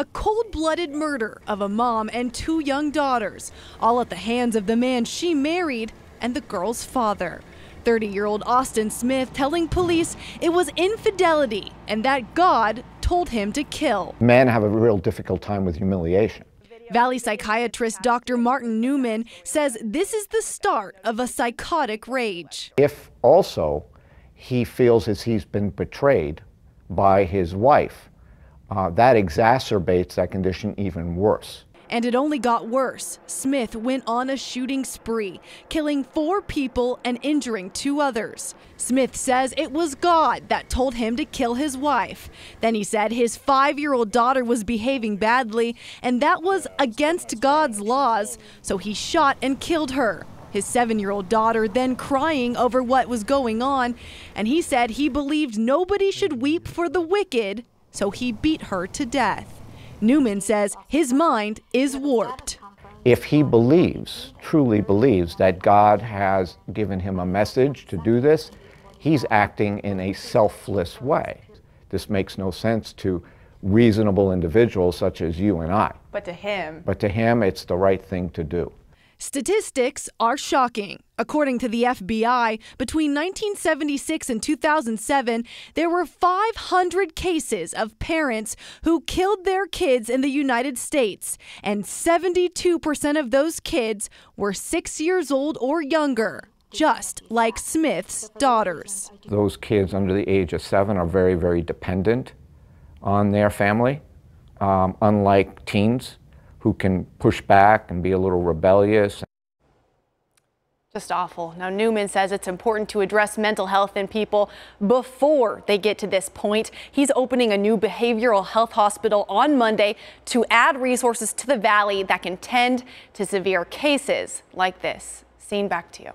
a cold blooded murder of a mom and two young daughters, all at the hands of the man she married and the girl's father. 30 year old Austin Smith telling police it was infidelity and that God told him to kill. Men have a real difficult time with humiliation. Valley psychiatrist Dr. Martin Newman says this is the start of a psychotic rage. If also he feels as he's been betrayed by his wife, uh, that exacerbates that condition even worse. And it only got worse. Smith went on a shooting spree, killing four people and injuring two others. Smith says it was God that told him to kill his wife. Then he said his five year old daughter was behaving badly, and that was against God's laws, so he shot and killed her. His seven year old daughter then crying over what was going on, and he said he believed nobody should weep for the wicked, so he beat her to death. Newman says his mind is warped. If he believes, truly believes, that God has given him a message to do this, he's acting in a selfless way. This makes no sense to reasonable individuals such as you and I. But to him. But to him, it's the right thing to do. Statistics are shocking. According to the FBI, between 1976 and 2007, there were 500 cases of parents who killed their kids in the United States, and 72% of those kids were six years old or younger, just like Smith's daughters. Those kids under the age of seven are very, very dependent on their family, um, unlike teens who can push back and be a little rebellious. Just awful. Now, Newman says it's important to address mental health in people before they get to this point. He's opening a new behavioral health hospital on Monday to add resources to the valley that can tend to severe cases like this. Scene back to you.